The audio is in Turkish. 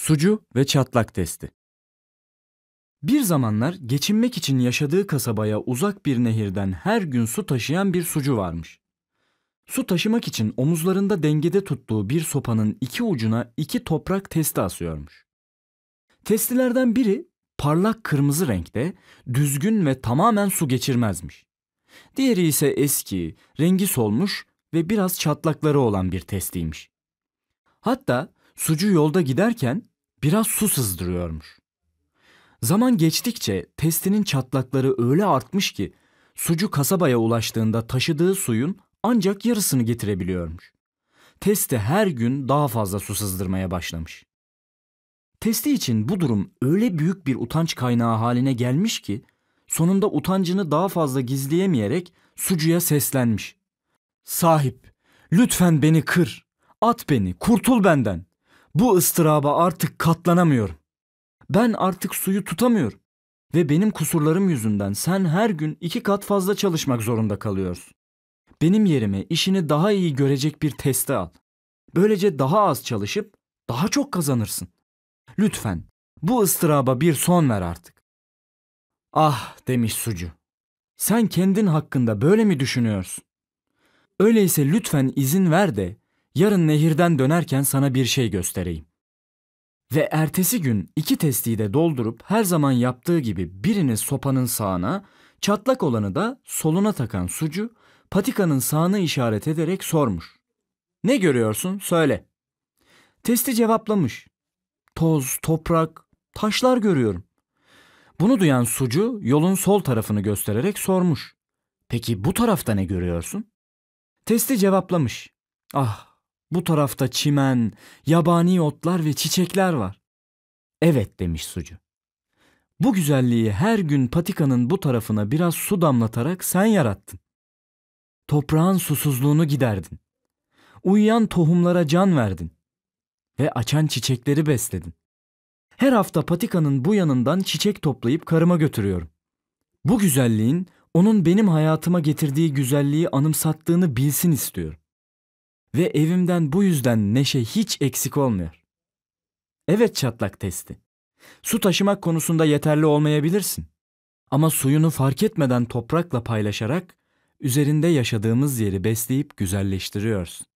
Sucu ve çatlak testi. Bir zamanlar geçinmek için yaşadığı kasabaya uzak bir nehirden her gün su taşıyan bir sucu varmış. Su taşımak için omuzlarında dengede tuttuğu bir sopanın iki ucuna iki toprak testi asıyormuş. Testilerden biri parlak kırmızı renkte, düzgün ve tamamen su geçirmezmiş. Diğeri ise eski, rengi solmuş ve biraz çatlakları olan bir testiymiş. Hatta sucu yolda giderken biraz su sızdırıyormuş. Zaman geçtikçe testinin çatlakları öyle artmış ki sucu kasabaya ulaştığında taşıdığı suyun ancak yarısını getirebiliyormuş. Testi her gün daha fazla su sızdırmaya başlamış. Testi için bu durum öyle büyük bir utanç kaynağı haline gelmiş ki sonunda utancını daha fazla gizleyemeyerek sucuya seslenmiş. Sahip, lütfen beni kır, at beni, kurtul benden. Bu ıstıraba artık katlanamıyorum. Ben artık suyu tutamıyorum. Ve benim kusurlarım yüzünden sen her gün iki kat fazla çalışmak zorunda kalıyorsun. Benim yerime işini daha iyi görecek bir teste al. Böylece daha az çalışıp daha çok kazanırsın. Lütfen bu ıstıraba bir son ver artık. Ah demiş sucu. Sen kendin hakkında böyle mi düşünüyorsun? Öyleyse lütfen izin ver de yarın nehirden dönerken sana bir şey göstereyim. Ve ertesi gün iki testiyi de doldurup her zaman yaptığı gibi birini sopanın sağına, çatlak olanı da soluna takan sucu, patikanın sağını işaret ederek sormuş. Ne görüyorsun söyle. Testi cevaplamış. Toz, toprak, taşlar görüyorum. Bunu duyan sucu yolun sol tarafını göstererek sormuş. Peki bu tarafta ne görüyorsun? Testi cevaplamış. Ah bu tarafta çimen, yabani otlar ve çiçekler var. Evet demiş sucu. Bu güzelliği her gün patikanın bu tarafına biraz su damlatarak sen yarattın. Toprağın susuzluğunu giderdin. Uyuyan tohumlara can verdin. Ve açan çiçekleri besledin. Her hafta patikanın bu yanından çiçek toplayıp karıma götürüyorum. Bu güzelliğin onun benim hayatıma getirdiği güzelliği anımsattığını bilsin istiyorum ve evimden bu yüzden neşe hiç eksik olmuyor. Evet çatlak testi. Su taşımak konusunda yeterli olmayabilirsin. Ama suyunu fark etmeden toprakla paylaşarak üzerinde yaşadığımız yeri besleyip güzelleştiriyorsun.